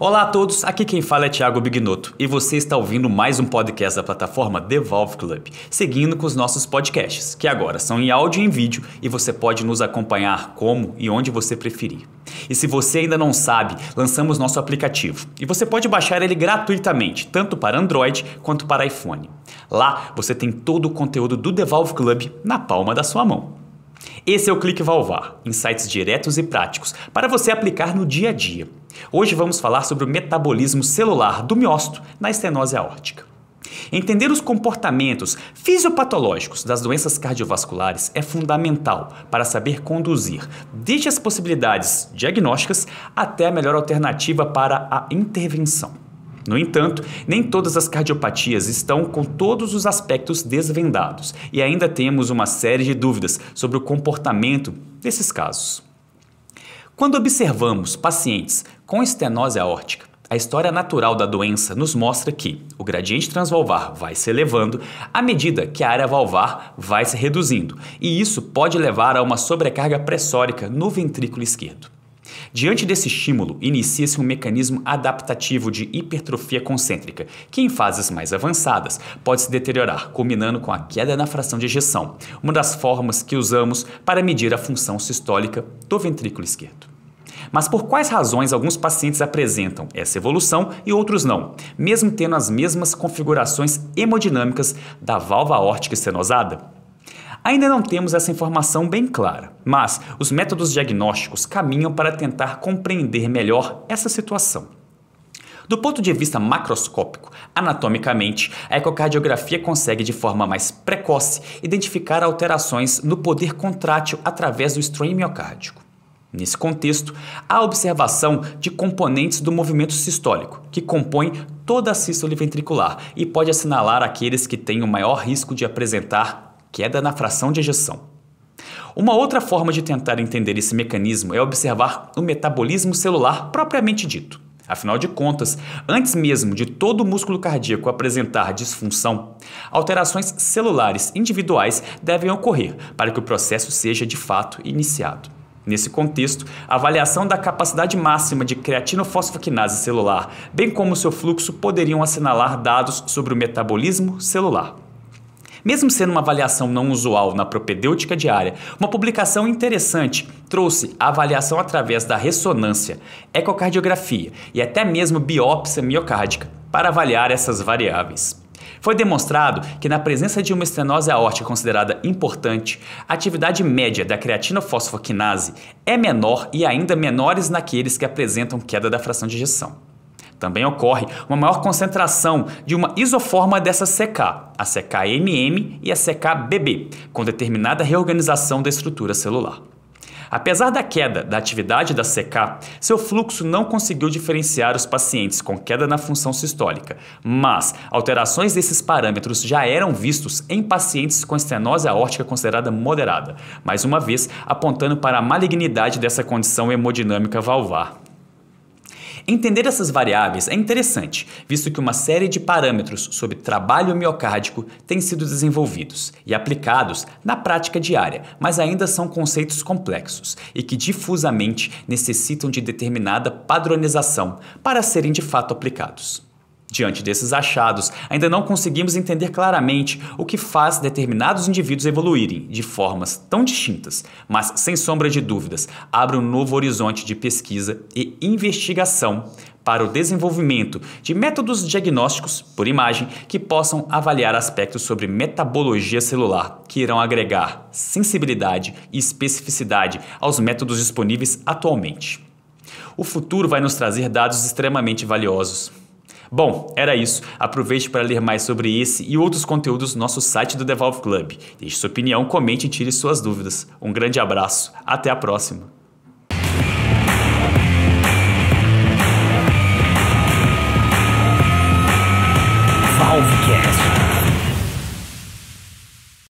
Olá a todos, aqui quem fala é Thiago Bignotto e você está ouvindo mais um podcast da plataforma Devolve Club, seguindo com os nossos podcasts, que agora são em áudio e em vídeo e você pode nos acompanhar como e onde você preferir. E se você ainda não sabe, lançamos nosso aplicativo e você pode baixar ele gratuitamente, tanto para Android quanto para iPhone. Lá você tem todo o conteúdo do Devolve Club na palma da sua mão. Esse é o Clique Valvar, insights diretos e práticos para você aplicar no dia a dia. Hoje vamos falar sobre o metabolismo celular do miócito na estenose aórtica. Entender os comportamentos fisiopatológicos das doenças cardiovasculares é fundamental para saber conduzir desde as possibilidades diagnósticas até a melhor alternativa para a intervenção. No entanto, nem todas as cardiopatias estão com todos os aspectos desvendados e ainda temos uma série de dúvidas sobre o comportamento desses casos. Quando observamos pacientes com estenose aórtica, a história natural da doença nos mostra que o gradiente transvalvar vai se elevando à medida que a área valvar vai se reduzindo, e isso pode levar a uma sobrecarga pressórica no ventrículo esquerdo. Diante desse estímulo, inicia-se um mecanismo adaptativo de hipertrofia concêntrica, que em fases mais avançadas pode se deteriorar, culminando com a queda na fração de ejeção, uma das formas que usamos para medir a função sistólica do ventrículo esquerdo. Mas por quais razões alguns pacientes apresentam essa evolução e outros não, mesmo tendo as mesmas configurações hemodinâmicas da válvula aórtica estenosada? Ainda não temos essa informação bem clara, mas os métodos diagnósticos caminham para tentar compreender melhor essa situação. Do ponto de vista macroscópico, anatomicamente, a ecocardiografia consegue de forma mais precoce identificar alterações no poder contrátil através do strain miocárdico. Nesse contexto, a observação de componentes do movimento sistólico, que compõem toda a sístole ventricular e pode assinalar aqueles que têm o maior risco de apresentar queda na fração de ejeção. Uma outra forma de tentar entender esse mecanismo é observar o metabolismo celular propriamente dito. Afinal de contas, antes mesmo de todo o músculo cardíaco apresentar disfunção, alterações celulares individuais devem ocorrer para que o processo seja de fato iniciado. Nesse contexto, a avaliação da capacidade máxima de creatinofosfoquinase celular, bem como seu fluxo, poderiam assinalar dados sobre o metabolismo celular. Mesmo sendo uma avaliação não usual na propedêutica diária, uma publicação interessante trouxe a avaliação através da ressonância, ecocardiografia e até mesmo biópsia miocárdica para avaliar essas variáveis. Foi demonstrado que na presença de uma estenose aórtica considerada importante, a atividade média da creatina fosfoquinase é menor e ainda menores naqueles que apresentam queda da fração de ejeção. Também ocorre uma maior concentração de uma isoforma dessa CK, a CKMM e a CKBB, com determinada reorganização da estrutura celular. Apesar da queda da atividade da CK, seu fluxo não conseguiu diferenciar os pacientes com queda na função sistólica, mas alterações desses parâmetros já eram vistos em pacientes com estenose aórtica considerada moderada, mais uma vez apontando para a malignidade dessa condição hemodinâmica valvar. Entender essas variáveis é interessante, visto que uma série de parâmetros sobre trabalho miocárdico têm sido desenvolvidos e aplicados na prática diária, mas ainda são conceitos complexos e que difusamente necessitam de determinada padronização para serem de fato aplicados. Diante desses achados, ainda não conseguimos entender claramente o que faz determinados indivíduos evoluírem de formas tão distintas, mas sem sombra de dúvidas, abre um novo horizonte de pesquisa e investigação para o desenvolvimento de métodos diagnósticos por imagem que possam avaliar aspectos sobre metabologia celular que irão agregar sensibilidade e especificidade aos métodos disponíveis atualmente. O futuro vai nos trazer dados extremamente valiosos Bom, era isso. Aproveite para ler mais sobre esse e outros conteúdos no nosso site do Devolve Club. Deixe sua opinião, comente e tire suas dúvidas. Um grande abraço. Até a próxima.